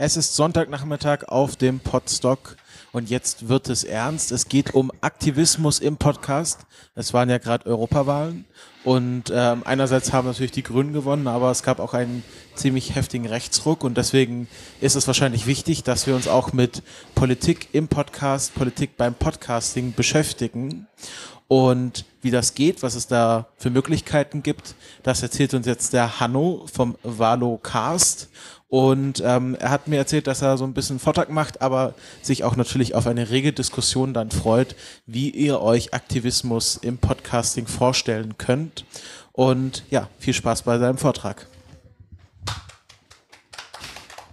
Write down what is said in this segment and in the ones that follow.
Es ist Sonntagnachmittag auf dem Podstock und jetzt wird es ernst. Es geht um Aktivismus im Podcast. Es waren ja gerade Europawahlen und äh, einerseits haben natürlich die Grünen gewonnen, aber es gab auch einen ziemlich heftigen Rechtsruck und deswegen ist es wahrscheinlich wichtig, dass wir uns auch mit Politik im Podcast, Politik beim Podcasting beschäftigen. Und wie das geht, was es da für Möglichkeiten gibt, das erzählt uns jetzt der Hanno vom Valo Cast. Und ähm, er hat mir erzählt, dass er so ein bisschen Vortrag macht, aber sich auch natürlich auf eine rege Diskussion dann freut, wie ihr euch Aktivismus im Podcasting vorstellen könnt. Und ja, viel Spaß bei seinem Vortrag.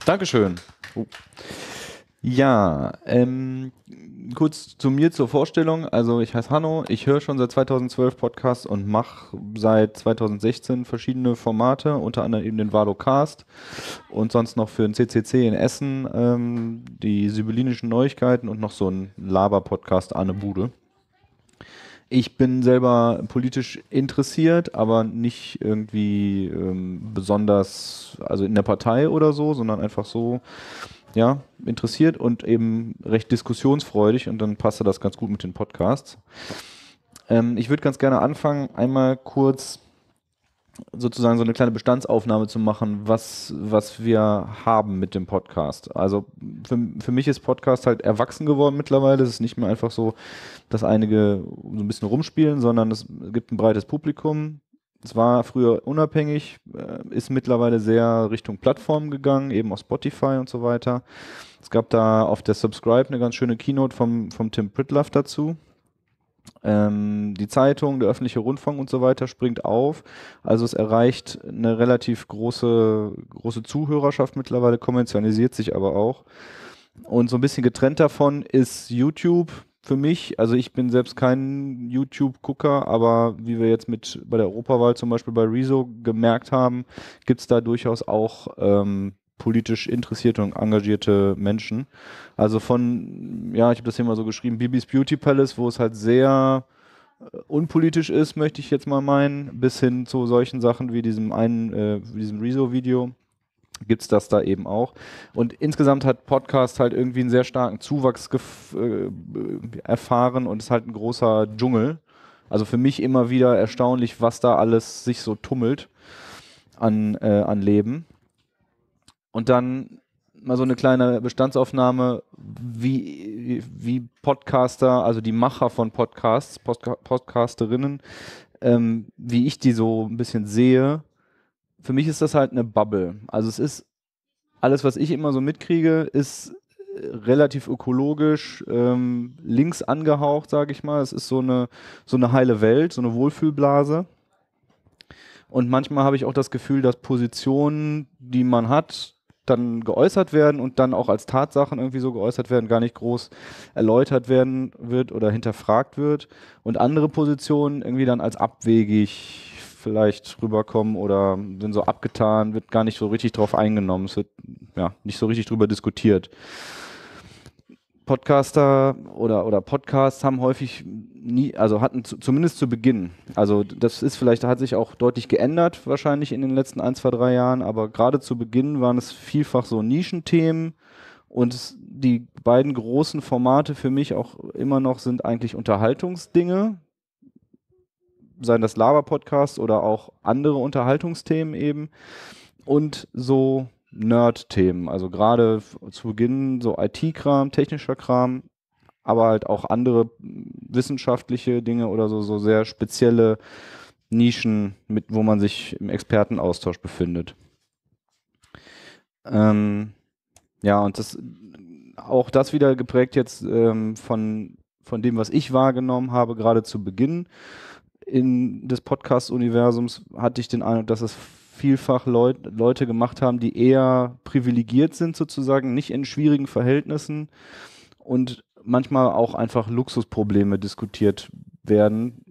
Dankeschön. Oh. Ja, ähm, kurz zu mir zur Vorstellung. Also ich heiße Hanno, ich höre schon seit 2012 Podcasts und mache seit 2016 verschiedene Formate, unter anderem eben den Vadocast und sonst noch für den CCC in Essen ähm, die sibyllinischen Neuigkeiten und noch so ein Laber-Podcast Anne Bude ich bin selber politisch interessiert, aber nicht irgendwie ähm, besonders, also in der Partei oder so, sondern einfach so, ja, interessiert und eben recht diskussionsfreudig und dann passte das ganz gut mit den Podcasts. Ähm, ich würde ganz gerne anfangen, einmal kurz sozusagen so eine kleine Bestandsaufnahme zu machen, was, was wir haben mit dem Podcast. Also für, für mich ist Podcast halt erwachsen geworden mittlerweile. Es ist nicht mehr einfach so, dass einige so ein bisschen rumspielen, sondern es gibt ein breites Publikum. Es war früher unabhängig, äh, ist mittlerweile sehr Richtung Plattformen gegangen, eben auf Spotify und so weiter. Es gab da auf der Subscribe eine ganz schöne Keynote vom, vom Tim Pritloff dazu. Ähm, die Zeitung, der öffentliche Rundfunk und so weiter springt auf. Also es erreicht eine relativ große, große Zuhörerschaft mittlerweile, konventionalisiert sich aber auch. Und so ein bisschen getrennt davon ist YouTube für mich. Also ich bin selbst kein YouTube-Gucker, aber wie wir jetzt mit bei der Europawahl zum Beispiel bei Rezo gemerkt haben, gibt es da durchaus auch ähm, politisch interessierte und engagierte Menschen. Also von, ja, ich habe das hier mal so geschrieben, Bibis Beauty Palace, wo es halt sehr äh, unpolitisch ist, möchte ich jetzt mal meinen, bis hin zu solchen Sachen wie diesem einen, äh, diesem Rezo-Video gibt es das da eben auch. Und insgesamt hat Podcast halt irgendwie einen sehr starken Zuwachs äh, erfahren und ist halt ein großer Dschungel. Also für mich immer wieder erstaunlich, was da alles sich so tummelt an, äh, an Leben und dann mal so eine kleine Bestandsaufnahme, wie, wie Podcaster, also die Macher von Podcasts, Podca Podcasterinnen, ähm, wie ich die so ein bisschen sehe. Für mich ist das halt eine Bubble. Also es ist, alles, was ich immer so mitkriege, ist äh, relativ ökologisch, ähm, links angehaucht, sage ich mal. Es ist so eine, so eine heile Welt, so eine Wohlfühlblase. Und manchmal habe ich auch das Gefühl, dass Positionen, die man hat, dann geäußert werden und dann auch als Tatsachen irgendwie so geäußert werden, gar nicht groß erläutert werden wird oder hinterfragt wird und andere Positionen irgendwie dann als abwegig vielleicht rüberkommen oder sind so abgetan, wird gar nicht so richtig drauf eingenommen, es wird ja nicht so richtig drüber diskutiert. Podcaster oder, oder Podcasts haben häufig nie, also hatten zu, zumindest zu Beginn, also das ist vielleicht, hat sich auch deutlich geändert wahrscheinlich in den letzten ein, zwei, drei Jahren, aber gerade zu Beginn waren es vielfach so Nischenthemen und die beiden großen Formate für mich auch immer noch sind eigentlich Unterhaltungsdinge, seien das Laber-Podcasts oder auch andere Unterhaltungsthemen eben und so Nerd-Themen. Also gerade zu Beginn so IT-Kram, technischer Kram, aber halt auch andere wissenschaftliche Dinge oder so, so sehr spezielle Nischen, mit, wo man sich im Expertenaustausch befindet. Ähm, ja, und das auch das wieder geprägt jetzt ähm, von, von dem, was ich wahrgenommen habe, gerade zu Beginn in des Podcast-Universums, hatte ich den Eindruck, dass es vielfach Leut, Leute gemacht haben, die eher privilegiert sind sozusagen, nicht in schwierigen Verhältnissen und manchmal auch einfach Luxusprobleme diskutiert werden,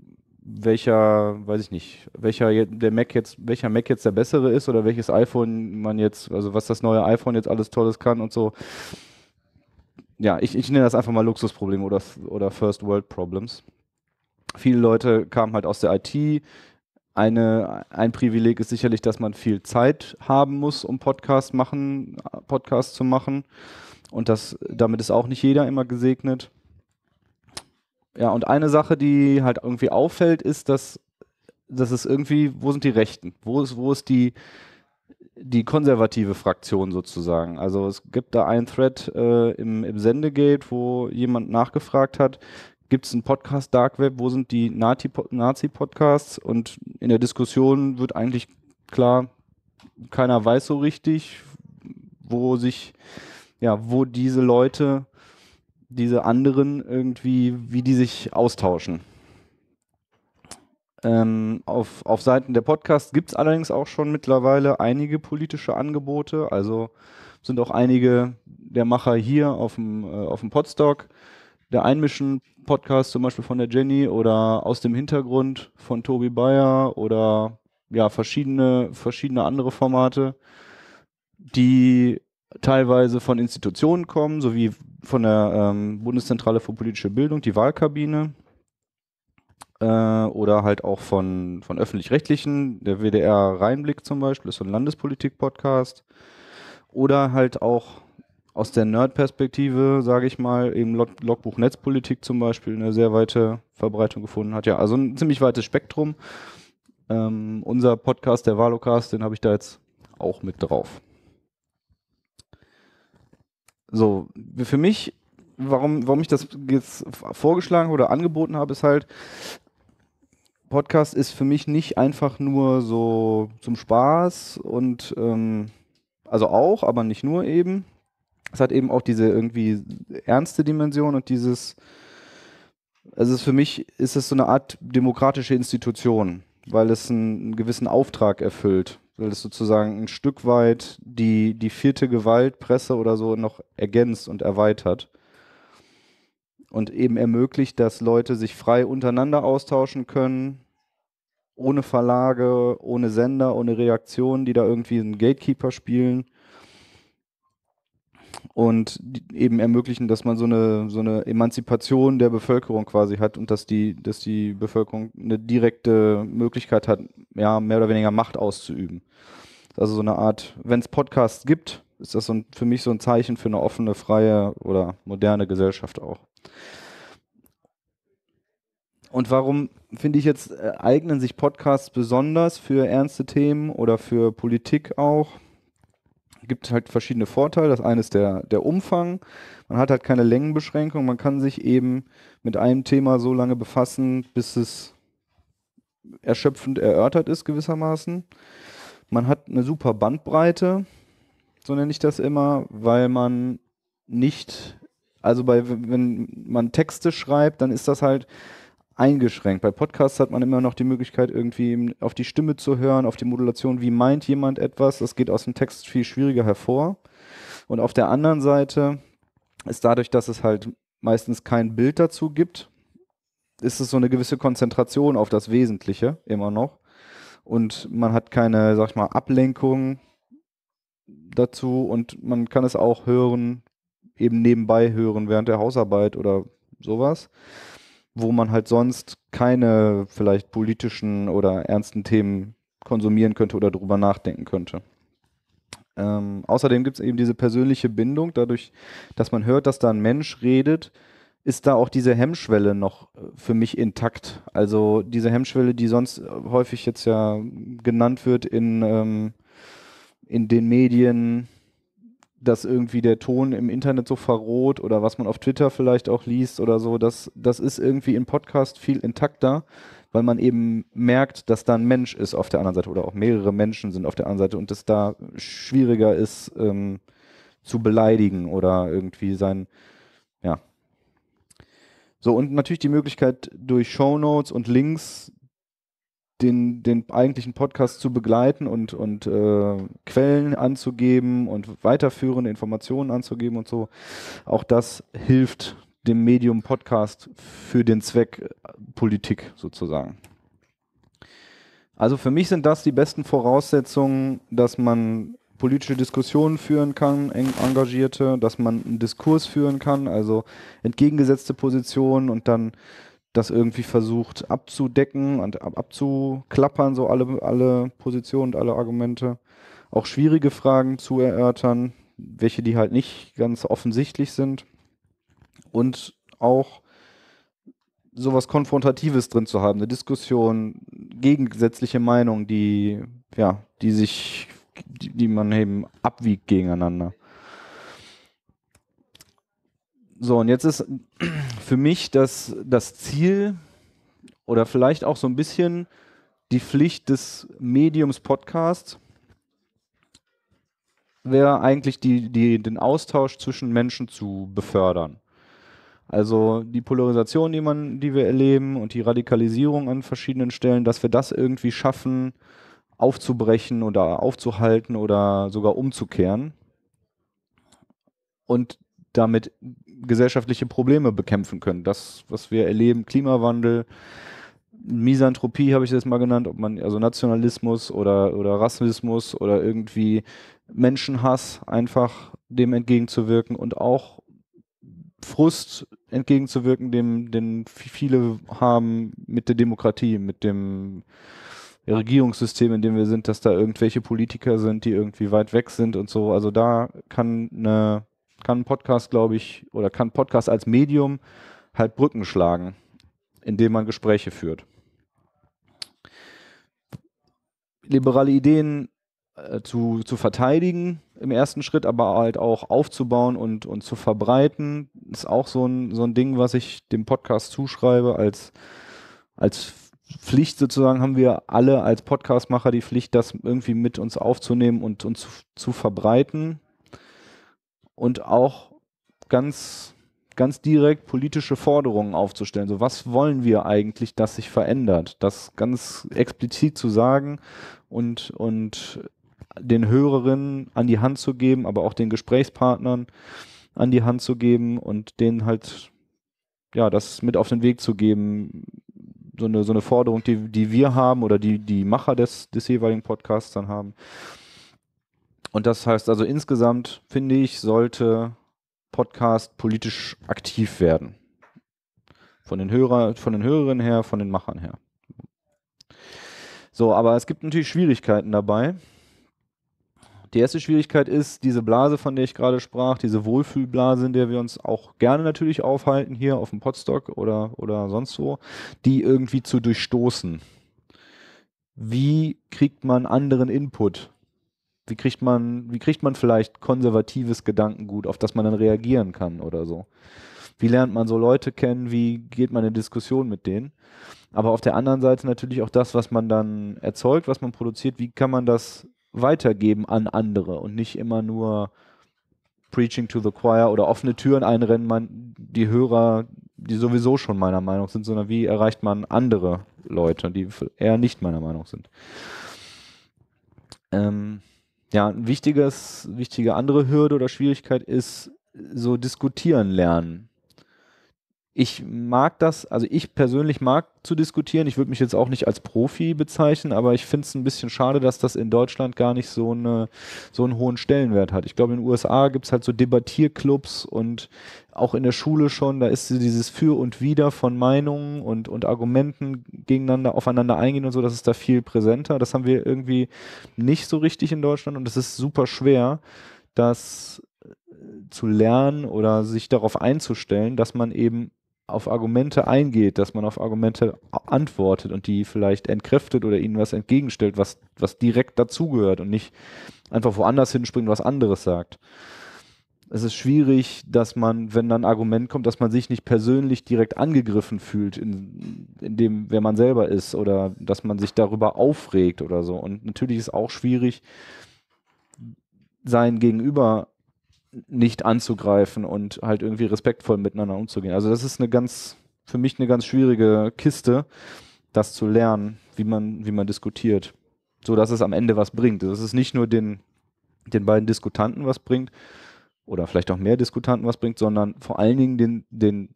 welcher, weiß ich nicht, welcher der Mac jetzt, welcher Mac jetzt der bessere ist oder welches iPhone man jetzt, also was das neue iPhone jetzt alles Tolles kann und so. Ja, ich, ich nenne das einfach mal Luxusprobleme oder, oder First World Problems. Viele Leute kamen halt aus der IT, eine, ein Privileg ist sicherlich, dass man viel Zeit haben muss, um Podcast machen, Podcast zu machen. Und das, damit ist auch nicht jeder immer gesegnet. Ja, und eine Sache, die halt irgendwie auffällt, ist, dass, dass es irgendwie, wo sind die Rechten? Wo ist, wo ist die, die konservative Fraktion sozusagen? Also es gibt da einen Thread äh, im, im Sendegate, wo jemand nachgefragt hat, gibt es einen Podcast Dark Web, wo sind die Nazi-Podcasts und in der Diskussion wird eigentlich klar, keiner weiß so richtig, wo sich, ja, wo diese Leute, diese anderen irgendwie, wie die sich austauschen. Ähm, auf, auf Seiten der Podcasts gibt es allerdings auch schon mittlerweile einige politische Angebote, also sind auch einige der Macher hier auf dem, äh, auf dem Podstock der Einmischen-Podcast zum Beispiel von der Jenny oder aus dem Hintergrund von Tobi Bayer oder ja, verschiedene, verschiedene andere Formate, die teilweise von Institutionen kommen, sowie von der ähm, Bundeszentrale für politische Bildung, die Wahlkabine, äh, oder halt auch von, von öffentlich-rechtlichen, der WDR Rheinblick zum Beispiel, ist so ein Landespolitik-Podcast, oder halt auch aus der Nerd-Perspektive, sage ich mal, eben Log Logbuch Netzpolitik zum Beispiel eine sehr weite Verbreitung gefunden hat. Ja, also ein ziemlich weites Spektrum. Ähm, unser Podcast, der Valocast, den habe ich da jetzt auch mit drauf. So, für mich, warum, warum ich das jetzt vorgeschlagen oder angeboten habe, ist halt, Podcast ist für mich nicht einfach nur so zum Spaß und ähm, also auch, aber nicht nur eben, es hat eben auch diese irgendwie ernste Dimension und dieses, also für mich ist es so eine Art demokratische Institution, weil es einen gewissen Auftrag erfüllt, weil es sozusagen ein Stück weit die, die vierte Gewaltpresse oder so noch ergänzt und erweitert und eben ermöglicht, dass Leute sich frei untereinander austauschen können, ohne Verlage, ohne Sender, ohne Reaktionen, die da irgendwie einen Gatekeeper spielen und eben ermöglichen, dass man so eine, so eine Emanzipation der Bevölkerung quasi hat und dass die, dass die Bevölkerung eine direkte Möglichkeit hat, ja, mehr oder weniger Macht auszuüben. Also so eine Art, wenn es Podcasts gibt, ist das so ein, für mich so ein Zeichen für eine offene, freie oder moderne Gesellschaft auch. Und warum finde ich jetzt, äh, eignen sich Podcasts besonders für ernste Themen oder für Politik auch? gibt halt verschiedene Vorteile. Das eine ist der, der Umfang. Man hat halt keine Längenbeschränkung. Man kann sich eben mit einem Thema so lange befassen, bis es erschöpfend erörtert ist gewissermaßen. Man hat eine super Bandbreite, so nenne ich das immer, weil man nicht, also bei, wenn man Texte schreibt, dann ist das halt, eingeschränkt. Bei Podcasts hat man immer noch die Möglichkeit, irgendwie auf die Stimme zu hören, auf die Modulation, wie meint jemand etwas. Das geht aus dem Text viel schwieriger hervor. Und auf der anderen Seite ist dadurch, dass es halt meistens kein Bild dazu gibt, ist es so eine gewisse Konzentration auf das Wesentliche immer noch. Und man hat keine, sag ich mal, Ablenkung dazu und man kann es auch hören, eben nebenbei hören während der Hausarbeit oder sowas wo man halt sonst keine vielleicht politischen oder ernsten Themen konsumieren könnte oder drüber nachdenken könnte. Ähm, außerdem gibt es eben diese persönliche Bindung, dadurch, dass man hört, dass da ein Mensch redet, ist da auch diese Hemmschwelle noch äh, für mich intakt. Also diese Hemmschwelle, die sonst äh, häufig jetzt ja genannt wird in, ähm, in den Medien, dass irgendwie der Ton im Internet so verroht oder was man auf Twitter vielleicht auch liest oder so, das, das ist irgendwie im Podcast viel intakter, weil man eben merkt, dass da ein Mensch ist auf der anderen Seite oder auch mehrere Menschen sind auf der anderen Seite und es da schwieriger ist ähm, zu beleidigen oder irgendwie sein, ja. So, und natürlich die Möglichkeit, durch Shownotes und Links den, den eigentlichen Podcast zu begleiten und, und äh, Quellen anzugeben und weiterführende Informationen anzugeben und so. Auch das hilft dem Medium Podcast für den Zweck äh, Politik sozusagen. Also für mich sind das die besten Voraussetzungen, dass man politische Diskussionen führen kann, engagierte, dass man einen Diskurs führen kann, also entgegengesetzte Positionen und dann das irgendwie versucht abzudecken und abzuklappern, so alle, alle Positionen und alle Argumente. Auch schwierige Fragen zu erörtern, welche die halt nicht ganz offensichtlich sind. Und auch sowas Konfrontatives drin zu haben, eine Diskussion, gegensätzliche Meinungen, die, ja, die sich, die, die man eben abwiegt gegeneinander. So, und jetzt ist für mich das, das Ziel oder vielleicht auch so ein bisschen die Pflicht des Mediums Podcast wäre eigentlich die, die, den Austausch zwischen Menschen zu befördern. Also die Polarisation, die, man, die wir erleben und die Radikalisierung an verschiedenen Stellen, dass wir das irgendwie schaffen, aufzubrechen oder aufzuhalten oder sogar umzukehren. Und damit gesellschaftliche Probleme bekämpfen können. Das, was wir erleben, Klimawandel, Misanthropie habe ich das mal genannt, ob man also Nationalismus oder, oder Rassismus oder irgendwie Menschenhass einfach dem entgegenzuwirken und auch Frust entgegenzuwirken, dem den viele haben mit der Demokratie, mit dem Regierungssystem, in dem wir sind, dass da irgendwelche Politiker sind, die irgendwie weit weg sind und so. Also da kann eine kann Podcast, glaube ich, oder kann Podcast als Medium halt Brücken schlagen, indem man Gespräche führt. Liberale Ideen äh, zu, zu verteidigen im ersten Schritt, aber halt auch aufzubauen und, und zu verbreiten, ist auch so ein, so ein Ding, was ich dem Podcast zuschreibe. Als, als Pflicht sozusagen haben wir alle als Podcastmacher die Pflicht, das irgendwie mit uns aufzunehmen und, und zu, zu verbreiten und auch ganz, ganz direkt politische Forderungen aufzustellen. So, was wollen wir eigentlich, dass sich verändert? Das ganz explizit zu sagen und, und den Hörerinnen an die Hand zu geben, aber auch den Gesprächspartnern an die Hand zu geben und denen halt, ja, das mit auf den Weg zu geben. So eine, so eine Forderung, die, die wir haben oder die die Macher des, des jeweiligen Podcasts dann haben und das heißt also insgesamt, finde ich, sollte Podcast politisch aktiv werden. Von den Hörer, von den Hörerinnen her, von den Machern her. So, aber es gibt natürlich Schwierigkeiten dabei. Die erste Schwierigkeit ist diese Blase, von der ich gerade sprach, diese Wohlfühlblase, in der wir uns auch gerne natürlich aufhalten hier auf dem Podstock oder, oder sonst wo, die irgendwie zu durchstoßen. Wie kriegt man anderen Input wie kriegt man, wie kriegt man vielleicht konservatives Gedankengut, auf das man dann reagieren kann oder so? Wie lernt man so Leute kennen? Wie geht man in Diskussion mit denen? Aber auf der anderen Seite natürlich auch das, was man dann erzeugt, was man produziert, wie kann man das weitergeben an andere und nicht immer nur Preaching to the Choir oder offene Türen einrennen, man, die Hörer, die sowieso schon meiner Meinung sind, sondern wie erreicht man andere Leute, die eher nicht meiner Meinung sind. Ähm, ja, ein wichtiges, wichtige andere Hürde oder Schwierigkeit ist so diskutieren lernen ich mag das, also ich persönlich mag zu diskutieren. Ich würde mich jetzt auch nicht als Profi bezeichnen, aber ich finde es ein bisschen schade, dass das in Deutschland gar nicht so, eine, so einen hohen Stellenwert hat. Ich glaube, in den USA gibt es halt so Debattierclubs und auch in der Schule schon, da ist dieses Für und Wider von Meinungen und, und Argumenten gegeneinander, aufeinander eingehen und so, das ist da viel präsenter. Das haben wir irgendwie nicht so richtig in Deutschland und es ist super schwer, dass äh, zu lernen oder sich darauf einzustellen, dass man eben auf Argumente eingeht, dass man auf Argumente antwortet und die vielleicht entkräftet oder ihnen was entgegenstellt, was, was direkt dazugehört und nicht einfach woanders hinspringt, was anderes sagt. Es ist schwierig, dass man, wenn dann ein Argument kommt, dass man sich nicht persönlich direkt angegriffen fühlt, in, in dem, wer man selber ist oder dass man sich darüber aufregt oder so. Und natürlich ist auch schwierig, sein Gegenüber nicht anzugreifen und halt irgendwie respektvoll miteinander umzugehen. Also das ist eine ganz, für mich eine ganz schwierige Kiste, das zu lernen, wie man, wie man diskutiert. So dass es am Ende was bringt. Dass also es nicht nur den, den beiden Diskutanten was bringt, oder vielleicht auch mehr Diskutanten was bringt, sondern vor allen Dingen den, den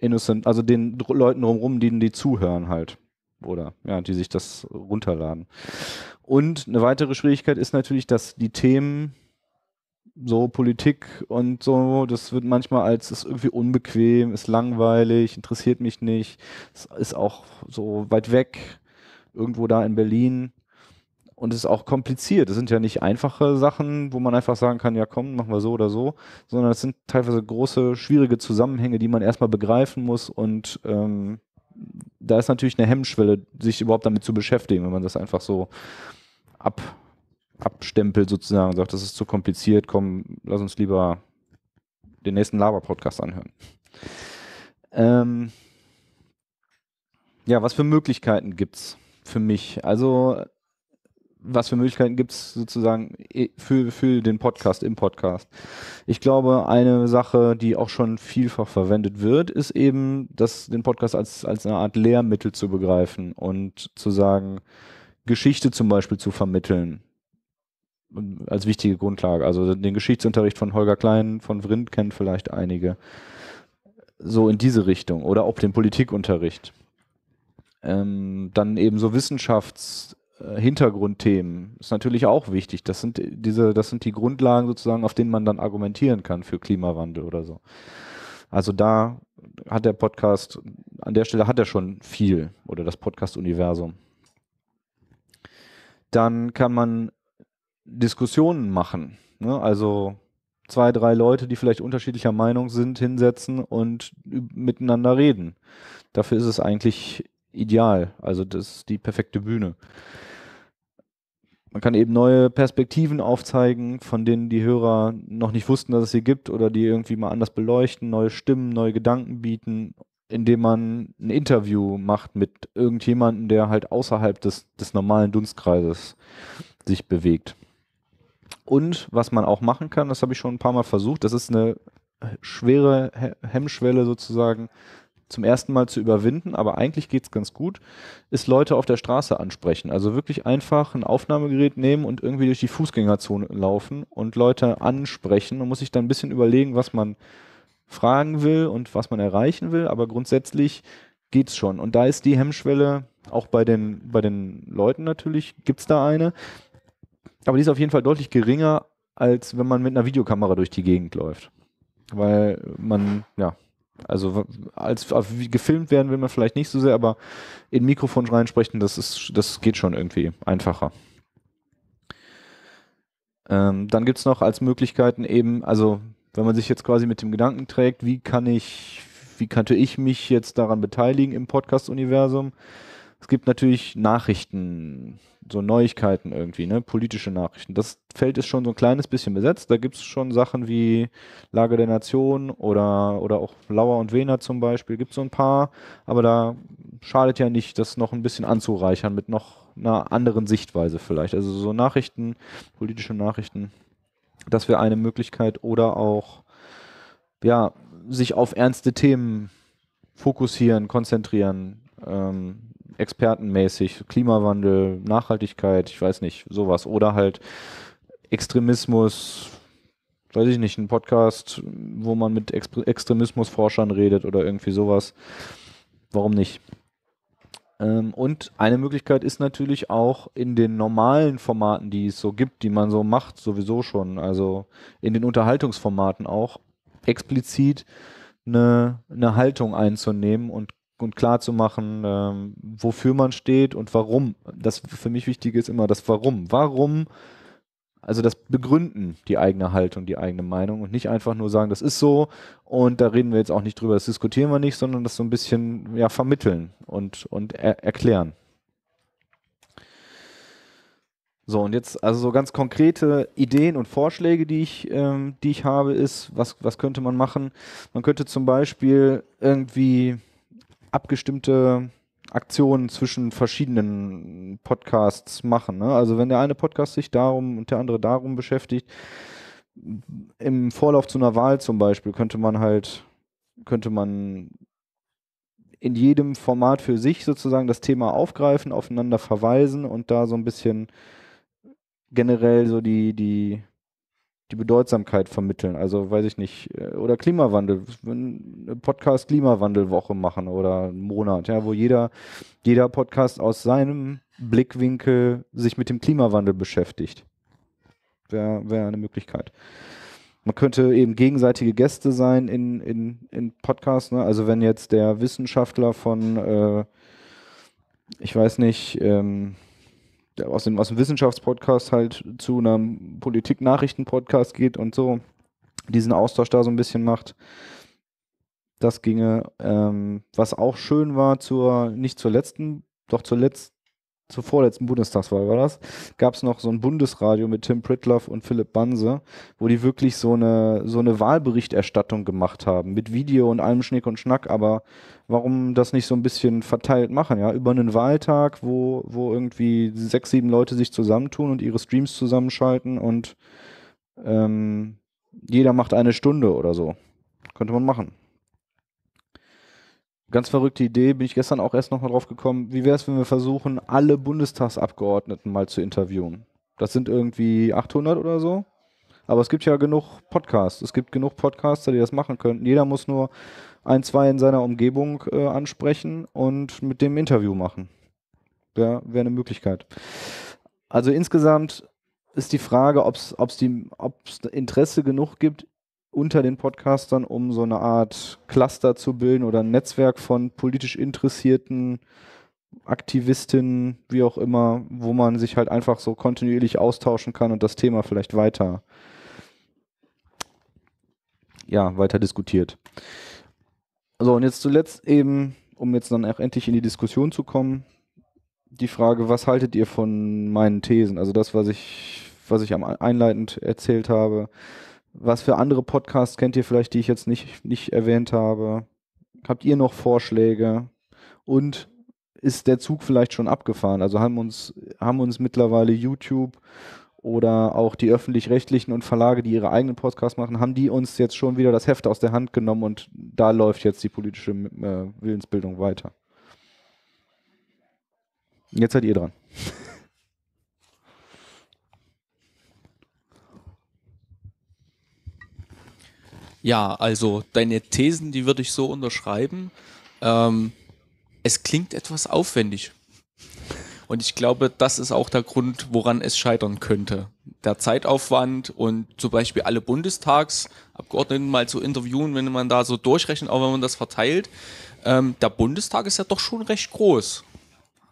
Innocent, also den Leuten drumherum, denen die zuhören halt. Oder ja, die sich das runterladen. Und eine weitere Schwierigkeit ist natürlich, dass die Themen so Politik und so, das wird manchmal als ist irgendwie unbequem, ist langweilig, interessiert mich nicht, ist auch so weit weg, irgendwo da in Berlin. Und es ist auch kompliziert. Es sind ja nicht einfache Sachen, wo man einfach sagen kann, ja komm, machen wir so oder so, sondern es sind teilweise große, schwierige Zusammenhänge, die man erstmal begreifen muss. Und ähm, da ist natürlich eine Hemmschwelle, sich überhaupt damit zu beschäftigen, wenn man das einfach so ab abstempelt sozusagen sagt, das ist zu kompliziert, komm, lass uns lieber den nächsten Laber-Podcast anhören. Ähm ja, was für Möglichkeiten gibt es für mich? Also, was für Möglichkeiten gibt es sozusagen für, für den Podcast im Podcast? Ich glaube, eine Sache, die auch schon vielfach verwendet wird, ist eben, das, den Podcast als, als eine Art Lehrmittel zu begreifen und zu sagen, Geschichte zum Beispiel zu vermitteln als wichtige Grundlage. Also den Geschichtsunterricht von Holger Klein, von Vrindt kennen vielleicht einige. So in diese Richtung. Oder auch den Politikunterricht. Ähm, dann eben so Wissenschaftshintergrundthemen äh, ist natürlich auch wichtig. Das sind diese, das sind die Grundlagen sozusagen, auf denen man dann argumentieren kann für Klimawandel oder so. Also da hat der Podcast, an der Stelle hat er schon viel oder das Podcast-Universum. Dann kann man Diskussionen machen. Ne? Also zwei, drei Leute, die vielleicht unterschiedlicher Meinung sind, hinsetzen und miteinander reden. Dafür ist es eigentlich ideal. Also das ist die perfekte Bühne. Man kann eben neue Perspektiven aufzeigen, von denen die Hörer noch nicht wussten, dass es sie gibt oder die irgendwie mal anders beleuchten, neue Stimmen, neue Gedanken bieten, indem man ein Interview macht mit irgendjemandem, der halt außerhalb des, des normalen Dunstkreises sich bewegt. Und was man auch machen kann, das habe ich schon ein paar Mal versucht, das ist eine schwere Hemmschwelle sozusagen zum ersten Mal zu überwinden, aber eigentlich geht es ganz gut, ist Leute auf der Straße ansprechen. Also wirklich einfach ein Aufnahmegerät nehmen und irgendwie durch die Fußgängerzone laufen und Leute ansprechen. Man muss sich dann ein bisschen überlegen, was man fragen will und was man erreichen will, aber grundsätzlich geht es schon. Und da ist die Hemmschwelle auch bei den, bei den Leuten natürlich, gibt es da eine. Aber die ist auf jeden Fall deutlich geringer, als wenn man mit einer Videokamera durch die Gegend läuft. Weil man, ja, also als auf, gefilmt werden will man vielleicht nicht so sehr, aber in Mikrofon reinsprechen, das ist, das geht schon irgendwie einfacher. Ähm, dann gibt es noch als Möglichkeiten eben, also wenn man sich jetzt quasi mit dem Gedanken trägt, wie kann ich, wie könnte ich mich jetzt daran beteiligen im Podcast-Universum? Es gibt natürlich Nachrichten, so Neuigkeiten irgendwie, ne? politische Nachrichten. Das Feld ist schon so ein kleines bisschen besetzt. Da gibt es schon Sachen wie Lage der Nation oder, oder auch Lauer und Wehner zum Beispiel. Gibt es so ein paar. Aber da schadet ja nicht, das noch ein bisschen anzureichern mit noch einer anderen Sichtweise vielleicht. Also so Nachrichten, politische Nachrichten. Das wäre eine Möglichkeit. Oder auch, ja, sich auf ernste Themen fokussieren, konzentrieren. Ähm, expertenmäßig, Klimawandel, Nachhaltigkeit, ich weiß nicht, sowas. Oder halt Extremismus, weiß ich nicht, ein Podcast, wo man mit Extremismusforschern redet oder irgendwie sowas. Warum nicht? Ähm, und eine Möglichkeit ist natürlich auch in den normalen Formaten, die es so gibt, die man so macht, sowieso schon, also in den Unterhaltungsformaten auch, explizit eine, eine Haltung einzunehmen und und klar zu machen, ähm, wofür man steht und warum. Das für mich Wichtige ist immer das Warum. Warum, also das Begründen, die eigene Haltung, die eigene Meinung und nicht einfach nur sagen, das ist so und da reden wir jetzt auch nicht drüber, das diskutieren wir nicht, sondern das so ein bisschen ja, vermitteln und, und er erklären. So, und jetzt, also so ganz konkrete Ideen und Vorschläge, die ich, ähm, die ich habe, ist, was, was könnte man machen? Man könnte zum Beispiel irgendwie abgestimmte Aktionen zwischen verschiedenen Podcasts machen. Ne? Also wenn der eine Podcast sich darum und der andere darum beschäftigt, im Vorlauf zu einer Wahl zum Beispiel könnte man halt, könnte man in jedem Format für sich sozusagen das Thema aufgreifen, aufeinander verweisen und da so ein bisschen generell so die, die die Bedeutsamkeit vermitteln. Also weiß ich nicht, äh, oder Klimawandel, eine Podcast Klimawandelwoche machen oder einen Monat, ja, wo jeder, jeder Podcast aus seinem Blickwinkel sich mit dem Klimawandel beschäftigt. Wäre wär eine Möglichkeit. Man könnte eben gegenseitige Gäste sein in, in, in Podcasts. Ne? Also wenn jetzt der Wissenschaftler von, äh, ich weiß nicht, ähm, aus dem, aus dem Wissenschaftspodcast halt zu einem Politik-Nachrichten-Podcast geht und so diesen Austausch da so ein bisschen macht. Das ginge, ähm, was auch schön war zur, nicht zur letzten, doch zur letzten zur vorletzten Bundestagswahl war das, gab es noch so ein Bundesradio mit Tim Pritloff und Philipp Banse, wo die wirklich so eine, so eine Wahlberichterstattung gemacht haben, mit Video und allem Schnick und Schnack, aber warum das nicht so ein bisschen verteilt machen, ja, über einen Wahltag, wo, wo irgendwie sechs, sieben Leute sich zusammentun und ihre Streams zusammenschalten und ähm, jeder macht eine Stunde oder so. Könnte man machen. Ganz verrückte Idee, bin ich gestern auch erst nochmal drauf gekommen. Wie wäre es, wenn wir versuchen, alle Bundestagsabgeordneten mal zu interviewen? Das sind irgendwie 800 oder so. Aber es gibt ja genug Podcasts. Es gibt genug Podcaster, die das machen könnten. Jeder muss nur ein, zwei in seiner Umgebung äh, ansprechen und mit dem Interview machen. Ja, wäre eine Möglichkeit. Also insgesamt ist die Frage, ob es Interesse genug gibt, unter den Podcastern, um so eine Art Cluster zu bilden oder ein Netzwerk von politisch Interessierten, Aktivistinnen, wie auch immer, wo man sich halt einfach so kontinuierlich austauschen kann und das Thema vielleicht weiter, ja, weiter diskutiert. So, und jetzt zuletzt eben, um jetzt dann auch endlich in die Diskussion zu kommen, die Frage, was haltet ihr von meinen Thesen? Also das, was ich, was ich am einleitend erzählt habe, was für andere Podcasts kennt ihr vielleicht, die ich jetzt nicht, nicht erwähnt habe? Habt ihr noch Vorschläge? Und ist der Zug vielleicht schon abgefahren? Also haben uns, haben uns mittlerweile YouTube oder auch die öffentlich-rechtlichen und Verlage, die ihre eigenen Podcasts machen, haben die uns jetzt schon wieder das Heft aus der Hand genommen und da läuft jetzt die politische äh, Willensbildung weiter. Jetzt seid ihr dran. Ja, also deine Thesen, die würde ich so unterschreiben. Ähm, es klingt etwas aufwendig. Und ich glaube, das ist auch der Grund, woran es scheitern könnte. Der Zeitaufwand und zum Beispiel alle Bundestagsabgeordneten mal zu interviewen, wenn man da so durchrechnet, auch wenn man das verteilt. Ähm, der Bundestag ist ja doch schon recht groß.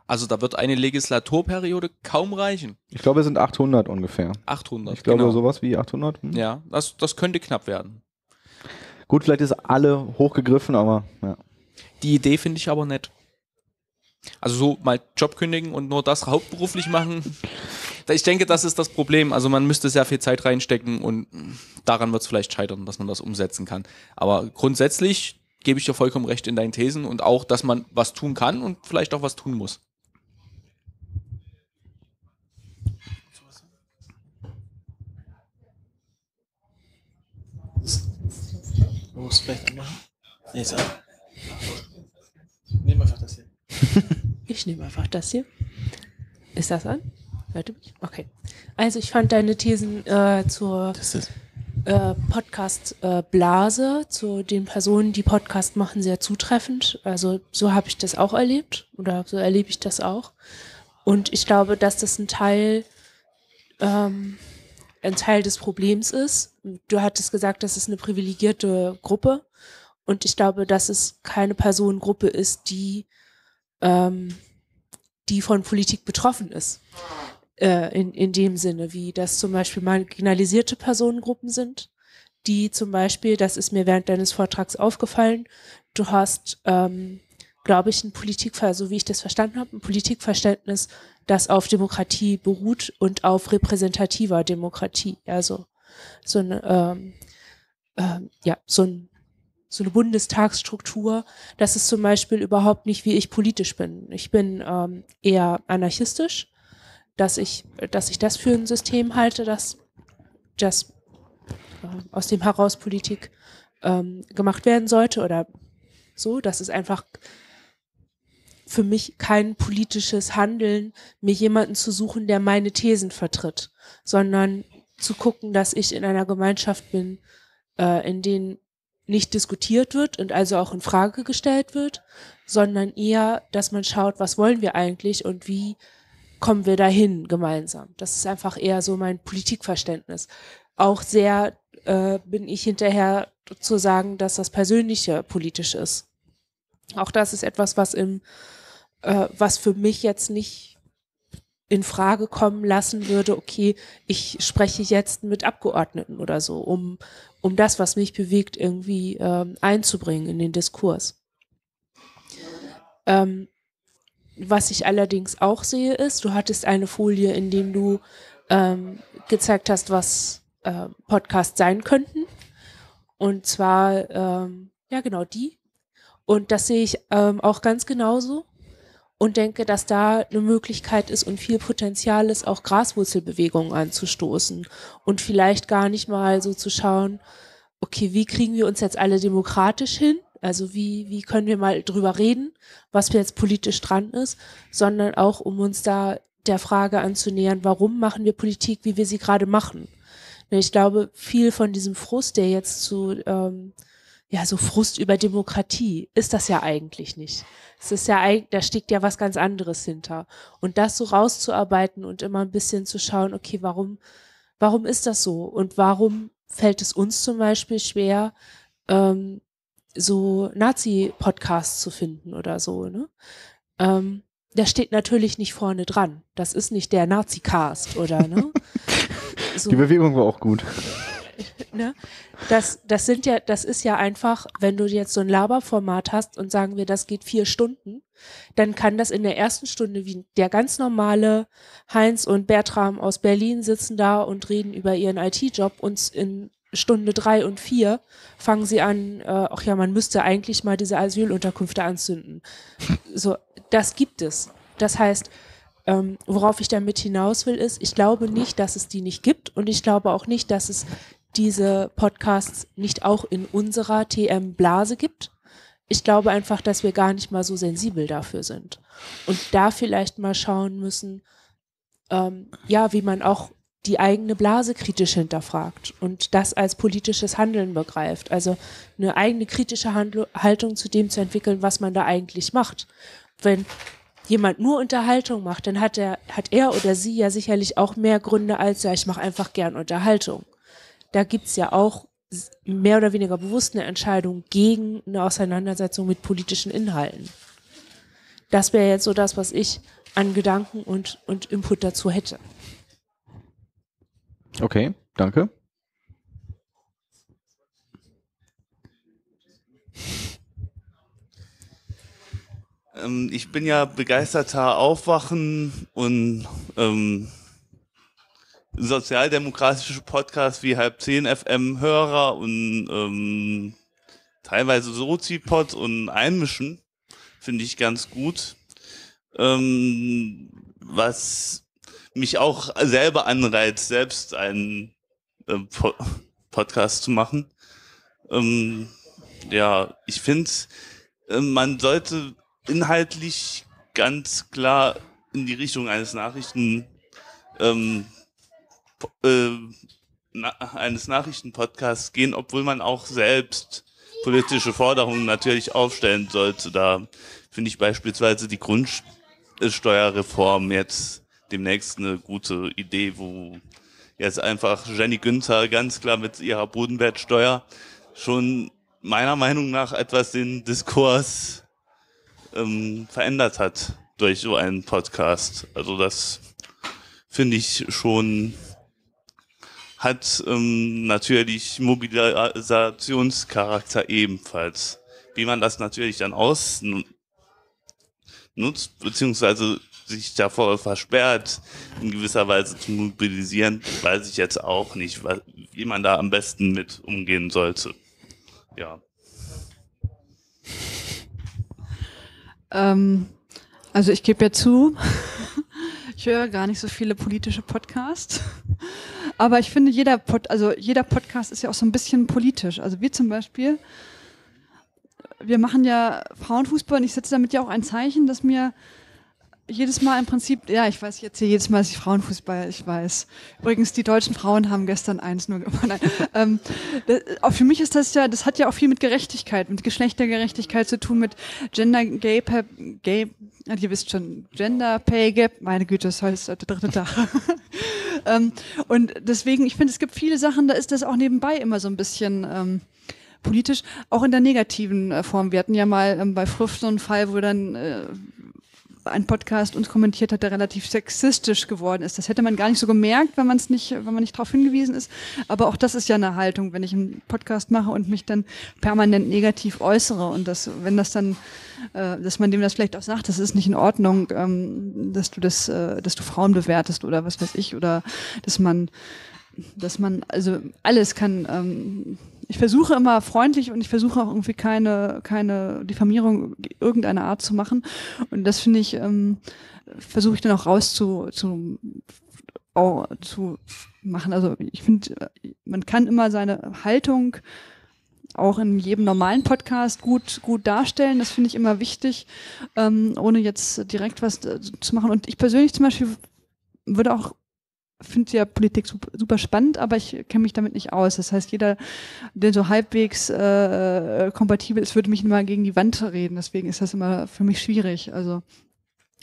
Also da wird eine Legislaturperiode kaum reichen. Ich glaube, es sind 800 ungefähr. 800. Ich glaube, genau. sowas wie 800. Hm? Ja, das, das könnte knapp werden. Gut, vielleicht ist alle hochgegriffen, aber ja. Die Idee finde ich aber nett. Also so mal Job kündigen und nur das hauptberuflich machen. Ich denke, das ist das Problem. Also man müsste sehr viel Zeit reinstecken und daran wird es vielleicht scheitern, dass man das umsetzen kann. Aber grundsätzlich gebe ich dir vollkommen recht in deinen Thesen und auch, dass man was tun kann und vielleicht auch was tun muss. Muss vielleicht anmachen? Nee, ist an. Nehmen einfach das hier. ich nehme einfach das hier. Ist das an? Hört mich? Okay. Also ich fand deine Thesen äh, zur äh, Podcast-Blase, äh, zu den Personen, die Podcast machen, sehr zutreffend. Also so habe ich das auch erlebt oder so erlebe ich das auch. Und ich glaube, dass das ein Teil ähm, ein Teil des Problems ist. Du hattest gesagt, das ist eine privilegierte Gruppe. Und ich glaube, dass es keine Personengruppe ist, die, ähm, die von Politik betroffen ist. Äh, in, in dem Sinne, wie das zum Beispiel marginalisierte Personengruppen sind, die zum Beispiel, das ist mir während deines Vortrags aufgefallen, du hast, ähm, glaube ich, ein Politikverständnis, so wie ich das verstanden habe, ein Politikverständnis, das auf Demokratie beruht und auf repräsentativer Demokratie. Also so ein, ähm, ähm, ja, so ein so eine Bundestagsstruktur, das ist zum Beispiel überhaupt nicht, wie ich politisch bin. Ich bin ähm, eher anarchistisch, dass ich, dass ich das für ein System halte, das dass äh, aus dem heraus Politik ähm, gemacht werden sollte oder so. Das ist einfach für mich kein politisches Handeln, mir jemanden zu suchen, der meine Thesen vertritt, sondern zu gucken, dass ich in einer Gemeinschaft bin, äh, in denen nicht diskutiert wird und also auch in Frage gestellt wird, sondern eher, dass man schaut, was wollen wir eigentlich und wie kommen wir dahin gemeinsam. Das ist einfach eher so mein Politikverständnis. Auch sehr äh, bin ich hinterher zu sagen, dass das Persönliche politisch ist. Auch das ist etwas, was im äh, was für mich jetzt nicht in Frage kommen lassen würde, okay, ich spreche jetzt mit Abgeordneten oder so, um, um das, was mich bewegt, irgendwie ähm, einzubringen in den Diskurs. Ähm, was ich allerdings auch sehe, ist, du hattest eine Folie, in dem du ähm, gezeigt hast, was äh, Podcasts sein könnten. Und zwar, ähm, ja genau, die. Und das sehe ich ähm, auch ganz genauso und denke, dass da eine Möglichkeit ist und viel Potenzial ist, auch Graswurzelbewegungen anzustoßen und vielleicht gar nicht mal so zu schauen, okay, wie kriegen wir uns jetzt alle demokratisch hin? Also wie, wie können wir mal drüber reden, was jetzt politisch dran ist, sondern auch um uns da der Frage anzunähern, warum machen wir Politik, wie wir sie gerade machen? Ne, ich glaube, viel von diesem Frust, der jetzt zu ähm, ja, so Frust über Demokratie ist das ja eigentlich nicht. Es ist ja, da steckt ja was ganz anderes hinter. Und das so rauszuarbeiten und immer ein bisschen zu schauen, okay, warum, warum ist das so? Und warum fällt es uns zum Beispiel schwer, ähm, so Nazi-Podcasts zu finden oder so, ne? Ähm, der steht natürlich nicht vorne dran. Das ist nicht der Nazi-Cast, oder, ne? So. Die Bewegung war auch gut. ne? Das, das sind ja, das ist ja einfach, wenn du jetzt so ein Laberformat hast und sagen wir, das geht vier Stunden, dann kann das in der ersten Stunde wie der ganz normale Heinz und Bertram aus Berlin sitzen da und reden über ihren IT-Job und in Stunde drei und vier fangen sie an, äh, ach ja, man müsste eigentlich mal diese Asylunterkünfte anzünden. So, das gibt es. Das heißt, ähm, worauf ich damit hinaus will, ist, ich glaube nicht, dass es die nicht gibt und ich glaube auch nicht, dass es diese Podcasts nicht auch in unserer TM-Blase gibt. Ich glaube einfach, dass wir gar nicht mal so sensibel dafür sind und da vielleicht mal schauen müssen, ähm, ja, wie man auch die eigene Blase kritisch hinterfragt und das als politisches Handeln begreift. Also eine eigene kritische Handl Haltung zu dem zu entwickeln, was man da eigentlich macht. Wenn jemand nur Unterhaltung macht, dann hat er, hat er oder sie ja sicherlich auch mehr Gründe als ja, ich mache einfach gern Unterhaltung da gibt es ja auch mehr oder weniger bewusst eine Entscheidung gegen eine Auseinandersetzung mit politischen Inhalten. Das wäre jetzt so das, was ich an Gedanken und, und Input dazu hätte. Okay, danke. Ähm, ich bin ja begeisterter Aufwachen und ähm, sozialdemokratische Podcasts wie Halb 10 FM Hörer und ähm, teilweise Sozipods und Einmischen finde ich ganz gut. Ähm, was mich auch selber anreizt, selbst einen äh, po Podcast zu machen. Ähm, ja, ich finde, ähm, man sollte inhaltlich ganz klar in die Richtung eines Nachrichten ähm, äh, na, eines Nachrichtenpodcasts gehen, obwohl man auch selbst politische Forderungen natürlich aufstellen sollte. Da finde ich beispielsweise die Grundsteuerreform jetzt demnächst eine gute Idee, wo jetzt einfach Jenny Günther ganz klar mit ihrer Bodenwertsteuer schon meiner Meinung nach etwas den Diskurs ähm, verändert hat durch so einen Podcast. Also das finde ich schon hat ähm, natürlich Mobilisationscharakter ebenfalls. Wie man das natürlich dann ausnutzt, beziehungsweise sich davor versperrt, in gewisser Weise zu mobilisieren, weiß ich jetzt auch nicht, wie man da am besten mit umgehen sollte. Ja. Ähm, also ich gebe ja zu, ich höre gar nicht so viele politische Podcasts. Aber ich finde, jeder, Pod, also jeder Podcast ist ja auch so ein bisschen politisch. Also wir zum Beispiel, wir machen ja Frauenfußball und ich setze damit ja auch ein Zeichen, dass mir jedes Mal im Prinzip, ja, ich weiß jetzt hier jedes Mal, dass ich Frauenfußball, ich weiß. Übrigens, die deutschen Frauen haben gestern eins nur gewonnen. ähm, das, auch für mich ist das ja, das hat ja auch viel mit Gerechtigkeit, mit Geschlechtergerechtigkeit zu tun, mit Gender Gay, Pay, Gay, ihr wisst schon, Gender Pay Gap, meine Güte, das heißt der dritte Tag. Ähm, und deswegen, ich finde, es gibt viele Sachen, da ist das auch nebenbei immer so ein bisschen. Ähm, politisch, auch in der negativen äh, Form. Wir hatten ja mal ähm, bei Früff so einen Fall, wo dann äh, ein Podcast uns kommentiert hat, der relativ sexistisch geworden ist. Das hätte man gar nicht so gemerkt, wenn man es nicht, wenn man nicht darauf hingewiesen ist. Aber auch das ist ja eine Haltung, wenn ich einen Podcast mache und mich dann permanent negativ äußere und das, wenn das dann, äh, dass man dem das vielleicht auch sagt, das ist nicht in Ordnung, ähm, dass du das, äh, dass du Frauen bewertest oder was weiß ich oder dass man dass man, also alles kann, ähm, ich versuche immer freundlich und ich versuche auch irgendwie keine, keine Diffamierung irgendeiner Art zu machen. Und das finde ich, ähm, versuche ich dann auch raus zu, zu, auch zu machen. Also ich finde, man kann immer seine Haltung auch in jedem normalen Podcast gut, gut darstellen. Das finde ich immer wichtig, ähm, ohne jetzt direkt was äh, zu machen. Und ich persönlich zum Beispiel würde auch finde ja Politik super spannend, aber ich kenne mich damit nicht aus. Das heißt, jeder, der so halbwegs äh, äh, kompatibel ist, würde mich immer gegen die Wand reden. Deswegen ist das immer für mich schwierig. Also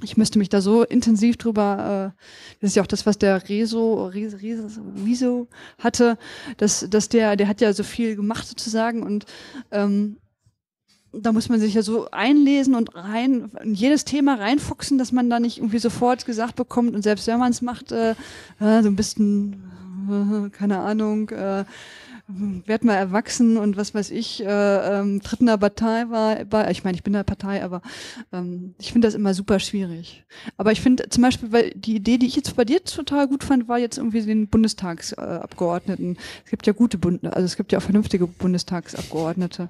ich müsste mich da so intensiv drüber, äh, das ist ja auch das, was der Rezo, Rezo, Rezo Wieso hatte, dass, dass der, der hat ja so viel gemacht sozusagen und ähm, da muss man sich ja so einlesen und rein in jedes Thema reinfuchsen, dass man da nicht irgendwie sofort gesagt bekommt und selbst wenn man es macht, äh, äh, so ein bisschen, äh, keine Ahnung, äh, werd mal erwachsen und was weiß ich, äh, ähm, tritt Partei war, war ich meine, ich bin der Partei, aber ähm, ich finde das immer super schwierig. Aber ich finde zum Beispiel, weil die Idee, die ich jetzt bei dir total gut fand, war jetzt irgendwie den Bundestagsabgeordneten. Äh, es gibt ja gute Bund, also es gibt ja auch vernünftige Bundestagsabgeordnete.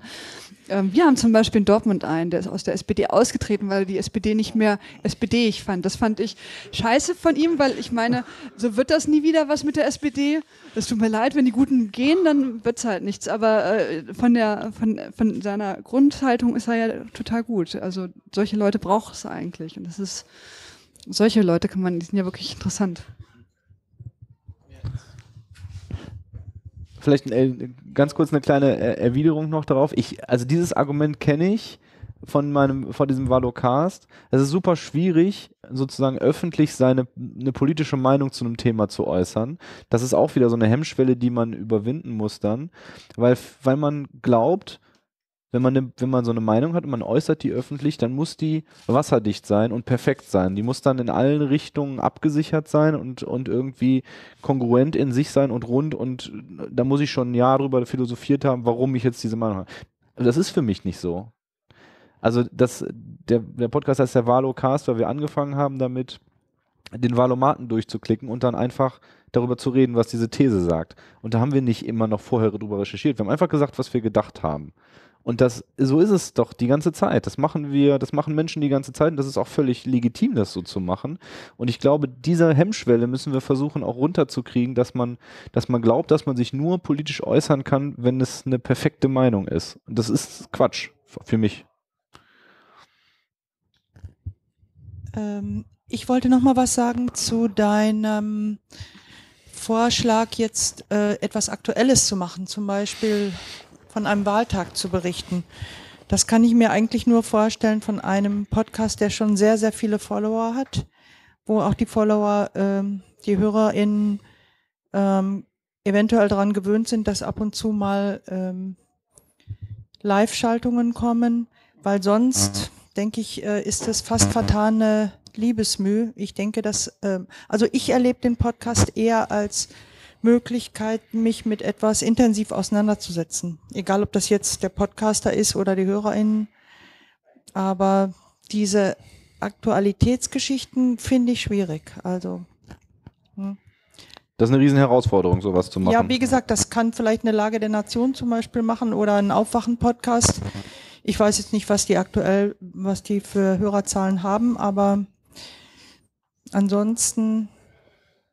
Ähm, wir haben zum Beispiel in Dortmund einen, der ist aus der SPD ausgetreten, weil die SPD nicht mehr SPD ich fand. Das fand ich scheiße von ihm, weil ich meine, so wird das nie wieder was mit der SPD. Es tut mir leid, wenn die Guten gehen, dann wird's halt nichts. Aber äh, von der von, von seiner Grundhaltung ist er ja total gut. Also solche Leute braucht es eigentlich. Und das ist solche Leute kann man, die sind ja wirklich interessant. vielleicht ein, ganz kurz eine kleine äh, Erwiderung noch darauf. Ich, also dieses Argument kenne ich von meinem, von diesem Valocast. Es ist super schwierig, sozusagen öffentlich seine eine politische Meinung zu einem Thema zu äußern. Das ist auch wieder so eine Hemmschwelle, die man überwinden muss dann, weil, weil man glaubt, wenn man, ne, wenn man so eine Meinung hat und man äußert die öffentlich, dann muss die wasserdicht sein und perfekt sein. Die muss dann in allen Richtungen abgesichert sein und, und irgendwie kongruent in sich sein und rund. Und äh, da muss ich schon ein Jahr drüber philosophiert haben, warum ich jetzt diese Meinung habe. Also das ist für mich nicht so. Also das, der, der Podcast heißt der Valo-Cast, weil wir angefangen haben damit, den Valomaten durchzuklicken und dann einfach darüber zu reden, was diese These sagt. Und da haben wir nicht immer noch vorher drüber recherchiert. Wir haben einfach gesagt, was wir gedacht haben. Und das, so ist es doch die ganze Zeit. Das machen wir, das machen Menschen die ganze Zeit und das ist auch völlig legitim, das so zu machen. Und ich glaube, dieser Hemmschwelle müssen wir versuchen, auch runterzukriegen, dass man, dass man glaubt, dass man sich nur politisch äußern kann, wenn es eine perfekte Meinung ist. Und das ist Quatsch für mich. Ähm, ich wollte noch mal was sagen zu deinem Vorschlag, jetzt äh, etwas Aktuelles zu machen, zum Beispiel von einem Wahltag zu berichten. Das kann ich mir eigentlich nur vorstellen von einem Podcast, der schon sehr, sehr viele Follower hat, wo auch die Follower, ähm, die HörerInnen ähm, eventuell daran gewöhnt sind, dass ab und zu mal ähm, Live-Schaltungen kommen, weil sonst, ah. denke ich, äh, ist es fast vertane Liebesmüh. Ich denke, dass, äh, also ich erlebe den Podcast eher als Möglichkeiten, mich mit etwas intensiv auseinanderzusetzen. Egal, ob das jetzt der Podcaster ist oder die HörerInnen. Aber diese Aktualitätsgeschichten finde ich schwierig. Also. Hm. Das ist eine Riesenherausforderung, sowas zu machen. Ja, wie gesagt, das kann vielleicht eine Lage der Nation zum Beispiel machen oder einen Aufwachen-Podcast. Ich weiß jetzt nicht, was die aktuell, was die für Hörerzahlen haben, aber ansonsten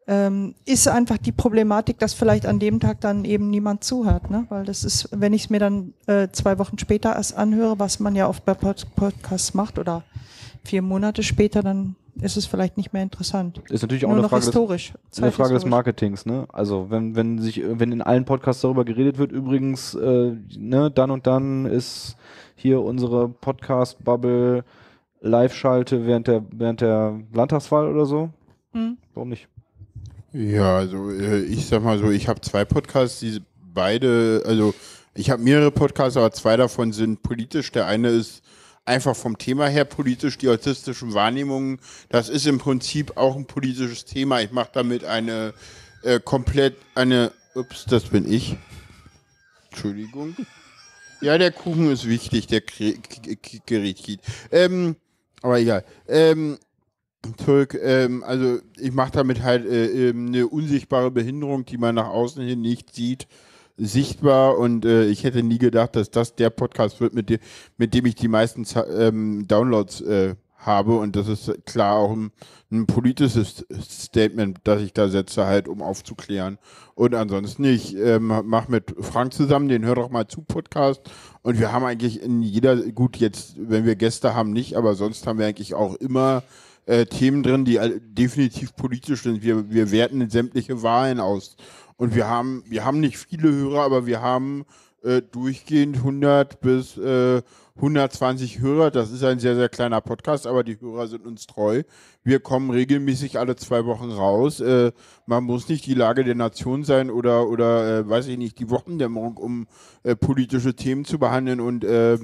ähm, ist einfach die Problematik, dass vielleicht an dem Tag dann eben niemand zuhört. Ne? Weil das ist, wenn ich es mir dann äh, zwei Wochen später erst anhöre, was man ja oft bei Pod Podcasts macht oder vier Monate später, dann ist es vielleicht nicht mehr interessant. Ist natürlich auch Nur eine, Frage historisch, des, eine Frage des Marketings. Ne? Also wenn, wenn, sich, wenn in allen Podcasts darüber geredet wird, übrigens, äh, ne, dann und dann ist hier unsere Podcast-Bubble live schalte während der, während der Landtagswahl oder so. Mhm. Warum nicht? Ja, also äh, ich sag mal so, ich habe zwei Podcasts, die beide, also ich habe mehrere Podcasts, aber zwei davon sind politisch. Der eine ist einfach vom Thema her politisch, die autistischen Wahrnehmungen. Das ist im Prinzip auch ein politisches Thema. Ich mache damit eine äh, komplett, eine, ups, das bin ich. Entschuldigung. Ja, der Kuchen ist wichtig, der Gericht. Ähm, aber egal. Ähm, Türk, ähm, also ich mache damit halt äh, ähm, eine unsichtbare Behinderung, die man nach außen hin nicht sieht, sichtbar und äh, ich hätte nie gedacht, dass das der Podcast wird, mit, de mit dem ich die meisten ähm, Downloads äh, habe und das ist klar auch ein, ein, politisches Statement, das ich da setze, halt um aufzuklären. Und ansonsten, ich ähm, mache mit Frank zusammen den Hör doch mal zu Podcast und wir haben eigentlich in jeder, gut jetzt, wenn wir Gäste haben, nicht, aber sonst haben wir eigentlich auch immer äh, Themen drin, die äh, definitiv politisch sind. Wir, wir werten sämtliche Wahlen aus. Und wir haben, wir haben nicht viele Hörer, aber wir haben äh, durchgehend 100 bis äh, 120 Hörer. Das ist ein sehr, sehr kleiner Podcast, aber die Hörer sind uns treu. Wir kommen regelmäßig alle zwei Wochen raus. Äh, man muss nicht die Lage der Nation sein oder, oder äh, weiß ich nicht, die Wochendämmerung, um äh, politische Themen zu behandeln. Und äh,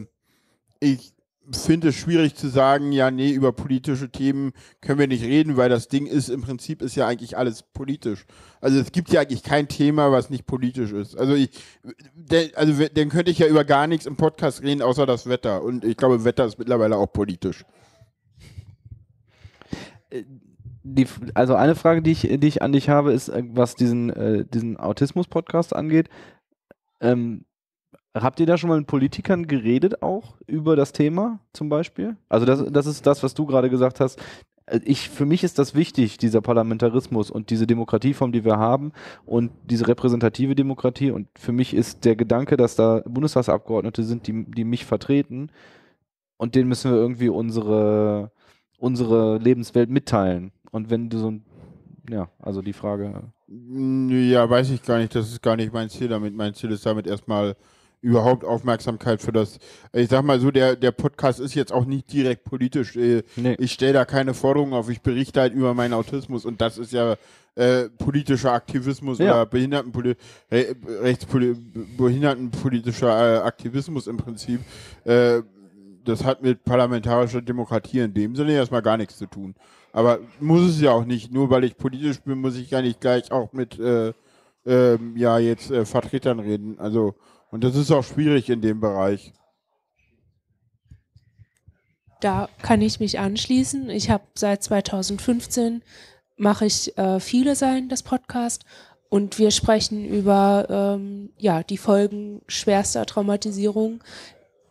ich finde es schwierig zu sagen, ja, nee, über politische Themen können wir nicht reden, weil das Ding ist, im Prinzip ist ja eigentlich alles politisch. Also es gibt ja eigentlich kein Thema, was nicht politisch ist. Also ich, der, also dann könnte ich ja über gar nichts im Podcast reden, außer das Wetter. Und ich glaube, Wetter ist mittlerweile auch politisch. Die, also eine Frage, die ich, die ich an dich habe, ist, äh, was diesen, äh, diesen Autismus-Podcast angeht. Ähm, Habt ihr da schon mal mit Politikern geredet auch über das Thema zum Beispiel? Also das, das ist das, was du gerade gesagt hast. Ich, für mich ist das wichtig, dieser Parlamentarismus und diese Demokratieform, die wir haben und diese repräsentative Demokratie. Und für mich ist der Gedanke, dass da Bundestagsabgeordnete sind, die, die mich vertreten und denen müssen wir irgendwie unsere, unsere Lebenswelt mitteilen. Und wenn du so ein, ja, also die Frage. Äh. Ja, weiß ich gar nicht. Das ist gar nicht mein Ziel damit. Mein Ziel ist damit erstmal überhaupt Aufmerksamkeit für das. Ich sag mal so, der, der Podcast ist jetzt auch nicht direkt politisch. Äh, nee. Ich stelle da keine Forderungen auf, ich berichte halt über meinen Autismus und das ist ja äh, politischer Aktivismus ja. oder Behindertenpoli Re Rechtspoli behindertenpolitischer äh, Aktivismus im Prinzip. Äh, das hat mit parlamentarischer Demokratie in dem Sinne erstmal gar nichts zu tun. Aber muss es ja auch nicht. Nur weil ich politisch bin, muss ich ja nicht gleich auch mit äh, ähm, ja jetzt äh, Vertretern reden. Also und das ist auch schwierig in dem Bereich. Da kann ich mich anschließen. Ich habe seit 2015 mache ich äh, viele sein das Podcast und wir sprechen über ähm, ja die Folgen schwerster Traumatisierung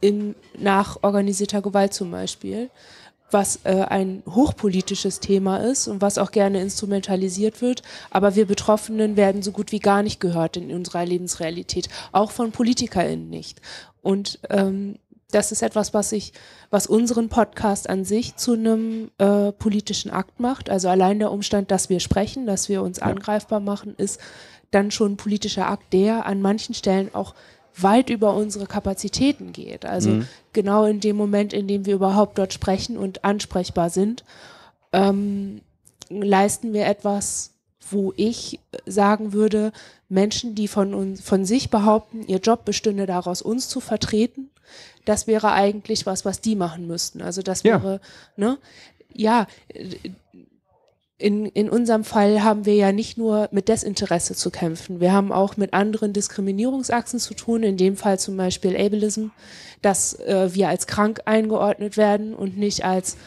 in, nach organisierter Gewalt zum Beispiel was äh, ein hochpolitisches Thema ist und was auch gerne instrumentalisiert wird. Aber wir Betroffenen werden so gut wie gar nicht gehört in unserer Lebensrealität, auch von PolitikerInnen nicht. Und ähm, das ist etwas, was ich, was unseren Podcast an sich zu einem äh, politischen Akt macht. Also allein der Umstand, dass wir sprechen, dass wir uns angreifbar machen, ist dann schon ein politischer Akt, der an manchen Stellen auch weit über unsere Kapazitäten geht. Also mhm. genau in dem Moment, in dem wir überhaupt dort sprechen und ansprechbar sind, ähm, leisten wir etwas, wo ich sagen würde, Menschen, die von, uns, von sich behaupten, ihr Job bestünde daraus, uns zu vertreten, das wäre eigentlich was, was die machen müssten. Also das wäre, ja. ne? Ja, in, in unserem Fall haben wir ja nicht nur mit Desinteresse zu kämpfen, wir haben auch mit anderen Diskriminierungsachsen zu tun, in dem Fall zum Beispiel Ableism, dass äh, wir als krank eingeordnet werden und nicht als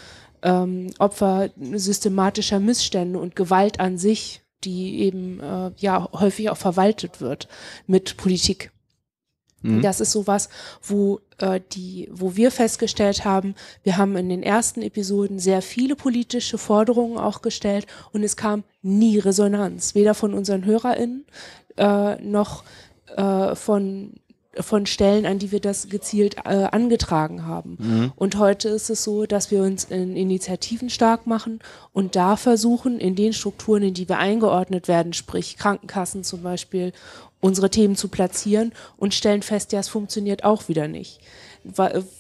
ähm, Opfer systematischer Missstände und Gewalt an sich, die eben äh, ja häufig auch verwaltet wird mit Politik. Mhm. Das ist sowas, wo äh, die, wo wir festgestellt haben, wir haben in den ersten Episoden sehr viele politische Forderungen auch gestellt und es kam nie Resonanz, weder von unseren HörerInnen äh, noch äh, von von Stellen, an die wir das gezielt äh, angetragen haben. Mhm. Und heute ist es so, dass wir uns in Initiativen stark machen und da versuchen, in den Strukturen, in die wir eingeordnet werden, sprich Krankenkassen zum Beispiel, unsere Themen zu platzieren und stellen fest, ja, es funktioniert auch wieder nicht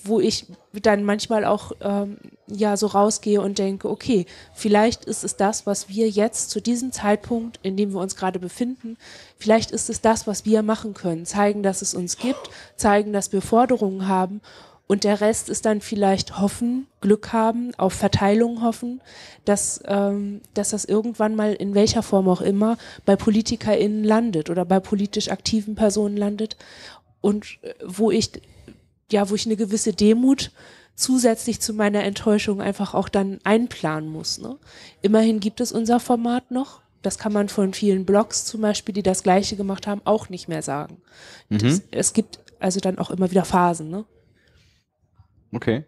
wo ich dann manchmal auch ähm, ja so rausgehe und denke, okay, vielleicht ist es das, was wir jetzt zu diesem Zeitpunkt, in dem wir uns gerade befinden, vielleicht ist es das, was wir machen können, zeigen, dass es uns gibt, zeigen, dass wir Forderungen haben und der Rest ist dann vielleicht hoffen, Glück haben, auf Verteilung hoffen, dass, ähm, dass das irgendwann mal in welcher Form auch immer bei PolitikerInnen landet oder bei politisch aktiven Personen landet. Und äh, wo ich ja, wo ich eine gewisse Demut zusätzlich zu meiner Enttäuschung einfach auch dann einplanen muss. Ne? Immerhin gibt es unser Format noch. Das kann man von vielen Blogs zum Beispiel, die das Gleiche gemacht haben, auch nicht mehr sagen. Mhm. Das, es gibt also dann auch immer wieder Phasen. Ne? Okay.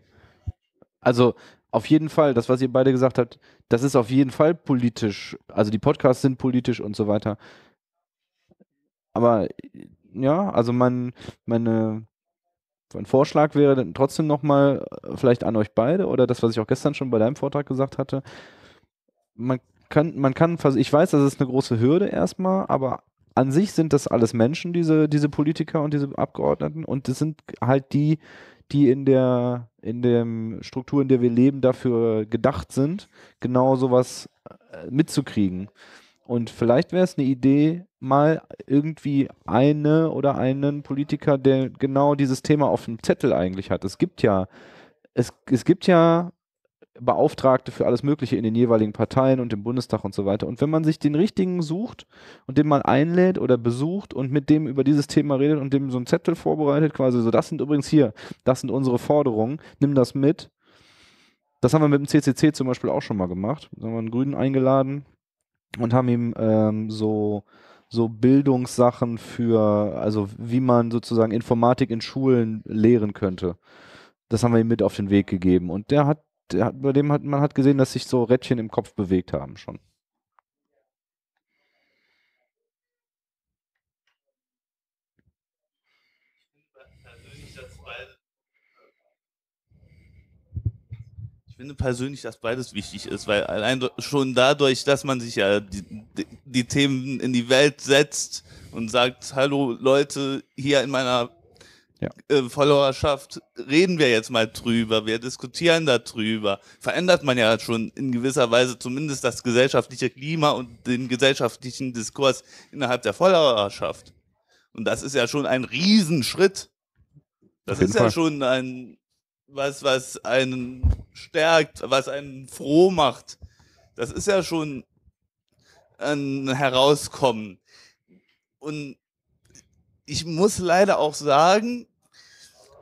Also auf jeden Fall, das, was ihr beide gesagt habt, das ist auf jeden Fall politisch. Also die Podcasts sind politisch und so weiter. Aber ja, also man, meine ein Vorschlag wäre dann trotzdem nochmal äh, vielleicht an euch beide oder das, was ich auch gestern schon bei deinem Vortrag gesagt hatte. Man kann, man kann, ich weiß, das ist eine große Hürde erstmal, aber an sich sind das alles Menschen, diese, diese Politiker und diese Abgeordneten und das sind halt die, die in der, in dem Struktur, in der wir leben, dafür gedacht sind, genau sowas äh, mitzukriegen. Und vielleicht wäre es eine Idee, mal irgendwie eine oder einen Politiker, der genau dieses Thema auf dem Zettel eigentlich hat. Es gibt ja, es, es gibt ja Beauftragte für alles Mögliche in den jeweiligen Parteien und im Bundestag und so weiter. Und wenn man sich den richtigen sucht und den mal einlädt oder besucht und mit dem über dieses Thema redet und dem so einen Zettel vorbereitet, quasi so, das sind übrigens hier, das sind unsere Forderungen, nimm das mit. Das haben wir mit dem CCC zum Beispiel auch schon mal gemacht. Da haben wir einen Grünen eingeladen, und haben ihm ähm, so so Bildungssachen für, also wie man sozusagen Informatik in Schulen lehren könnte. Das haben wir ihm mit auf den Weg gegeben. Und der hat, der hat bei dem hat man hat gesehen, dass sich so Rädchen im Kopf bewegt haben schon. finde persönlich, dass beides wichtig ist, weil allein schon dadurch, dass man sich ja die, die Themen in die Welt setzt und sagt, hallo Leute, hier in meiner ja. äh, Followerschaft reden wir jetzt mal drüber, wir diskutieren darüber, verändert man ja schon in gewisser Weise zumindest das gesellschaftliche Klima und den gesellschaftlichen Diskurs innerhalb der Followerschaft. Und das ist ja schon ein Riesenschritt. Das ist Fall. ja schon ein was, was einen stärkt, was einen froh macht. Das ist ja schon ein Herauskommen. Und ich muss leider auch sagen,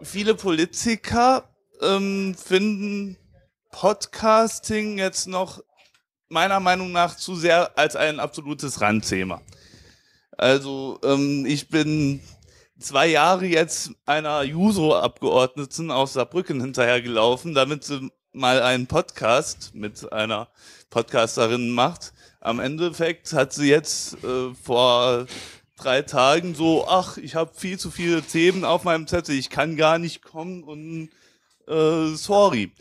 viele Politiker ähm, finden Podcasting jetzt noch meiner Meinung nach zu sehr als ein absolutes Randthema. Also ähm, ich bin zwei Jahre jetzt einer Juso-Abgeordneten aus Saarbrücken hinterhergelaufen, damit sie mal einen Podcast mit einer Podcasterin macht. Am Endeffekt hat sie jetzt äh, vor drei Tagen so, ach, ich habe viel zu viele Themen auf meinem Zettel, ich kann gar nicht kommen und äh, sorry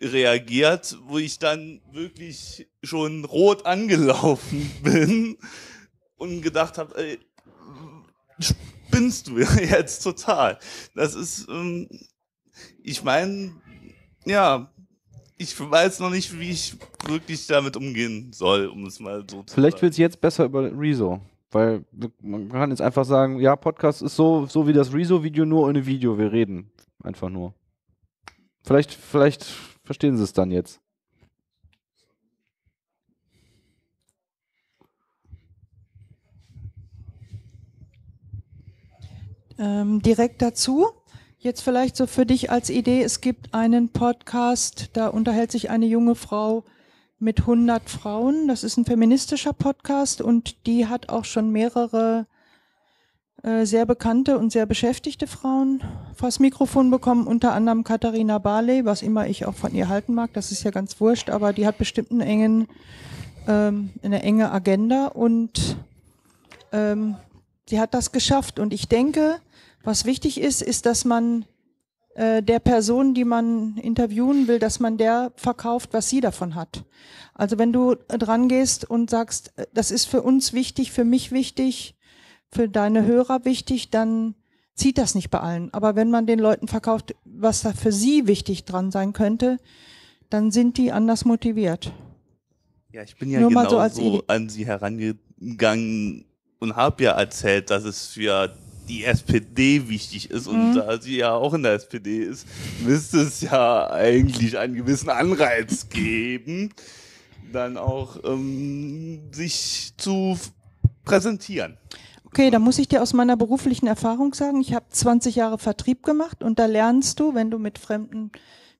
reagiert, wo ich dann wirklich schon rot angelaufen bin und gedacht habe, spinnst du jetzt total. Das ist, ähm, ich meine, ja, ich weiß noch nicht, wie ich wirklich damit umgehen soll, um es mal so zu Vielleicht wird es jetzt besser über Rezo. Weil man kann jetzt einfach sagen, ja, Podcast ist so, so wie das Rezo-Video, nur ohne Video. Wir reden einfach nur. Vielleicht, vielleicht verstehen sie es dann jetzt. ähm, direkt dazu. Jetzt vielleicht so für dich als Idee, es gibt einen Podcast, da unterhält sich eine junge Frau mit 100 Frauen. Das ist ein feministischer Podcast und die hat auch schon mehrere äh, sehr bekannte und sehr beschäftigte Frauen vors Mikrofon bekommen, unter anderem Katharina Barley, was immer ich auch von ihr halten mag, das ist ja ganz wurscht, aber die hat bestimmt einen engen, ähm, eine enge Agenda und ähm, die hat das geschafft und ich denke, was wichtig ist, ist, dass man äh, der Person, die man interviewen will, dass man der verkauft, was sie davon hat. Also wenn du dran gehst und sagst, äh, das ist für uns wichtig, für mich wichtig, für deine Hörer wichtig, dann zieht das nicht bei allen. Aber wenn man den Leuten verkauft, was da für sie wichtig dran sein könnte, dann sind die anders motiviert. Ja, ich bin ja Nur genau so, so an sie herangegangen und habe ja erzählt, dass es für die SPD wichtig ist und mhm. da sie ja auch in der SPD ist, müsste es ja eigentlich einen gewissen Anreiz geben, dann auch ähm, sich zu präsentieren. Okay, da muss ich dir aus meiner beruflichen Erfahrung sagen, ich habe 20 Jahre Vertrieb gemacht und da lernst du, wenn du mit fremden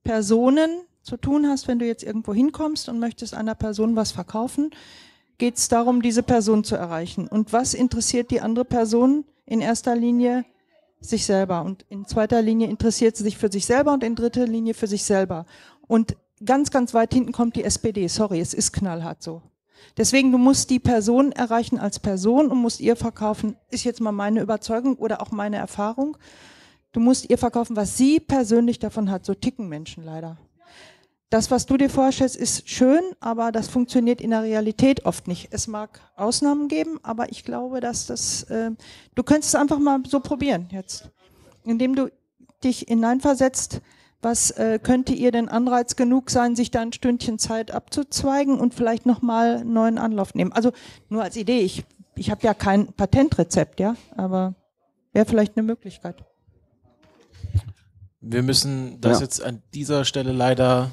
Personen zu tun hast, wenn du jetzt irgendwo hinkommst und möchtest einer Person was verkaufen, geht es darum, diese Person zu erreichen. Und was interessiert die andere Person? in erster Linie sich selber und in zweiter Linie interessiert sie sich für sich selber und in dritter Linie für sich selber. Und ganz, ganz weit hinten kommt die SPD. Sorry, es ist knallhart so. Deswegen, du musst die Person erreichen als Person und musst ihr verkaufen, ist jetzt mal meine Überzeugung oder auch meine Erfahrung. Du musst ihr verkaufen, was sie persönlich davon hat. So ticken Menschen leider das, was du dir vorstellst, ist schön, aber das funktioniert in der Realität oft nicht. Es mag Ausnahmen geben, aber ich glaube, dass das, äh, du könntest es einfach mal so probieren jetzt, indem du dich hineinversetzt, was äh, könnte ihr denn Anreiz genug sein, sich da ein Stündchen Zeit abzuzweigen und vielleicht nochmal einen neuen Anlauf nehmen. Also nur als Idee, ich, ich habe ja kein Patentrezept, ja, aber wäre vielleicht eine Möglichkeit. Wir müssen das ja. jetzt an dieser Stelle leider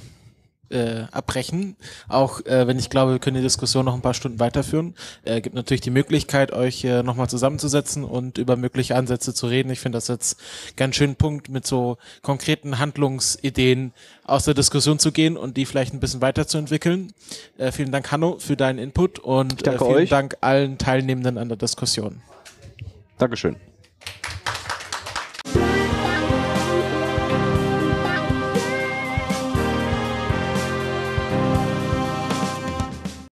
äh, abbrechen. Auch äh, wenn ich glaube, wir können die Diskussion noch ein paar Stunden weiterführen. Äh, gibt natürlich die Möglichkeit, euch äh, nochmal zusammenzusetzen und über mögliche Ansätze zu reden. Ich finde das jetzt ganz schön Punkt, mit so konkreten Handlungsideen aus der Diskussion zu gehen und die vielleicht ein bisschen weiterzuentwickeln. Äh, vielen Dank, Hanno, für deinen Input und äh, vielen euch. Dank allen Teilnehmenden an der Diskussion. Dankeschön.